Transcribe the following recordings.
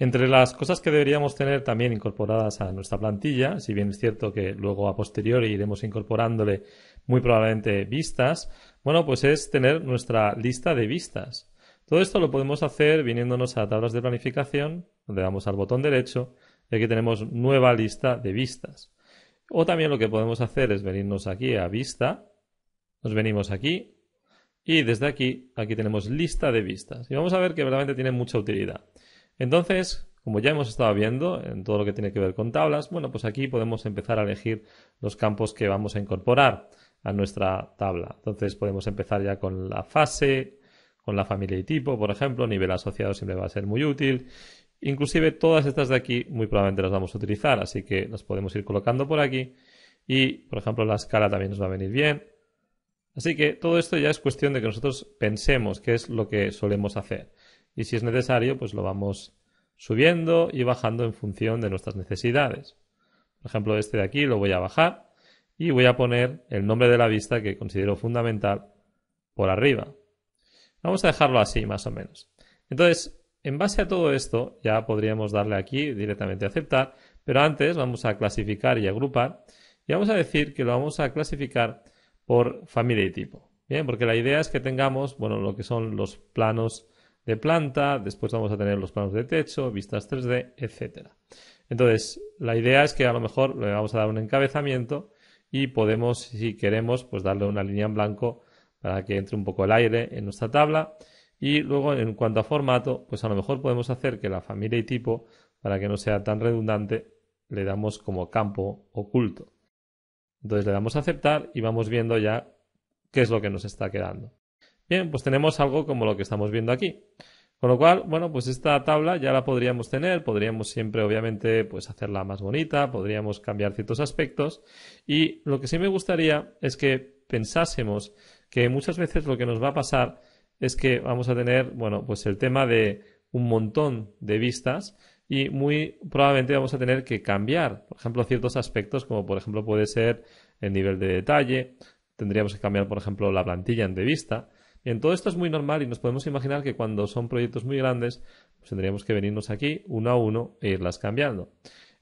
Entre las cosas que deberíamos tener también incorporadas a nuestra plantilla, si bien es cierto que luego a posteriori iremos incorporándole muy probablemente vistas, bueno, pues es tener nuestra lista de vistas. Todo esto lo podemos hacer viniéndonos a tablas de planificación, donde damos al botón derecho, y aquí tenemos nueva lista de vistas. O también lo que podemos hacer es venirnos aquí a vista, nos venimos aquí y desde aquí, aquí tenemos lista de vistas. Y vamos a ver que verdaderamente tiene mucha utilidad. Entonces, como ya hemos estado viendo en todo lo que tiene que ver con tablas, bueno, pues aquí podemos empezar a elegir los campos que vamos a incorporar a nuestra tabla. Entonces podemos empezar ya con la fase, con la familia y tipo, por ejemplo, nivel asociado siempre va a ser muy útil. Inclusive todas estas de aquí muy probablemente las vamos a utilizar, así que las podemos ir colocando por aquí. Y, por ejemplo, la escala también nos va a venir bien. Así que todo esto ya es cuestión de que nosotros pensemos qué es lo que solemos hacer y si es necesario, pues lo vamos subiendo y bajando en función de nuestras necesidades. Por ejemplo, este de aquí lo voy a bajar y voy a poner el nombre de la vista que considero fundamental por arriba. Vamos a dejarlo así, más o menos. Entonces, en base a todo esto, ya podríamos darle aquí directamente a aceptar, pero antes vamos a clasificar y agrupar y vamos a decir que lo vamos a clasificar por familia y tipo. Bien, porque la idea es que tengamos, bueno, lo que son los planos de planta, después vamos a tener los planos de techo, vistas 3D, etcétera Entonces, la idea es que a lo mejor le vamos a dar un encabezamiento y podemos, si queremos, pues darle una línea en blanco para que entre un poco el aire en nuestra tabla. Y luego, en cuanto a formato, pues a lo mejor podemos hacer que la familia y tipo, para que no sea tan redundante, le damos como campo oculto. Entonces le damos a aceptar y vamos viendo ya qué es lo que nos está quedando. Bien, pues tenemos algo como lo que estamos viendo aquí. Con lo cual, bueno, pues esta tabla ya la podríamos tener, podríamos siempre, obviamente, pues hacerla más bonita, podríamos cambiar ciertos aspectos. Y lo que sí me gustaría es que pensásemos que muchas veces lo que nos va a pasar es que vamos a tener, bueno, pues el tema de un montón de vistas y muy probablemente vamos a tener que cambiar, por ejemplo, ciertos aspectos como por ejemplo puede ser el nivel de detalle, tendríamos que cambiar, por ejemplo, la plantilla de vista. En todo esto es muy normal y nos podemos imaginar que cuando son proyectos muy grandes, pues tendríamos que venirnos aquí uno a uno e irlas cambiando.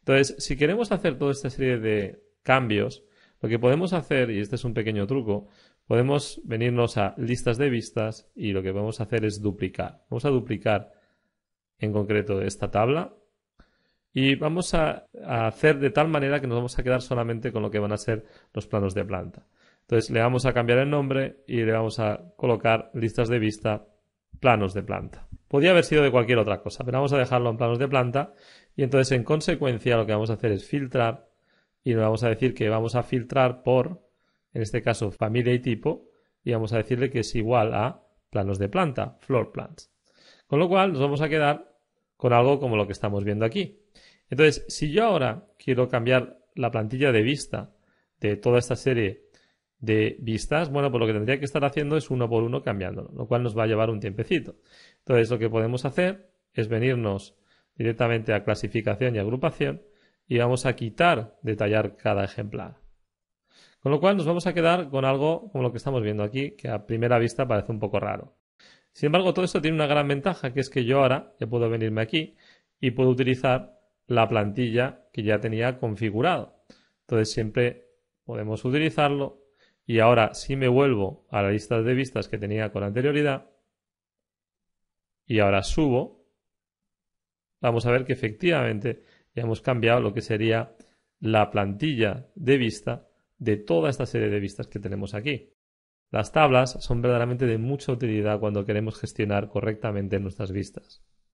Entonces, si queremos hacer toda esta serie de cambios, lo que podemos hacer, y este es un pequeño truco, podemos venirnos a listas de vistas y lo que vamos a hacer es duplicar. Vamos a duplicar en concreto esta tabla y vamos a hacer de tal manera que nos vamos a quedar solamente con lo que van a ser los planos de planta. Entonces le vamos a cambiar el nombre y le vamos a colocar listas de vista, planos de planta. Podría haber sido de cualquier otra cosa, pero vamos a dejarlo en planos de planta y entonces en consecuencia lo que vamos a hacer es filtrar y le vamos a decir que vamos a filtrar por, en este caso, familia y tipo y vamos a decirle que es igual a planos de planta, floor plans. Con lo cual nos vamos a quedar con algo como lo que estamos viendo aquí. Entonces, si yo ahora quiero cambiar la plantilla de vista de toda esta serie de vistas, bueno, pues lo que tendría que estar haciendo es uno por uno cambiándolo, lo cual nos va a llevar un tiempecito. Entonces, lo que podemos hacer es venirnos directamente a clasificación y agrupación y vamos a quitar detallar cada ejemplar. Con lo cual nos vamos a quedar con algo como lo que estamos viendo aquí, que a primera vista parece un poco raro. Sin embargo, todo esto tiene una gran ventaja, que es que yo ahora ya puedo venirme aquí y puedo utilizar la plantilla que ya tenía configurado. Entonces siempre podemos utilizarlo y ahora si me vuelvo a la lista de vistas que tenía con anterioridad. Y ahora subo. Vamos a ver que efectivamente ya hemos cambiado lo que sería la plantilla de vista de toda esta serie de vistas que tenemos aquí. Las tablas son verdaderamente de mucha utilidad cuando queremos gestionar correctamente nuestras vistas.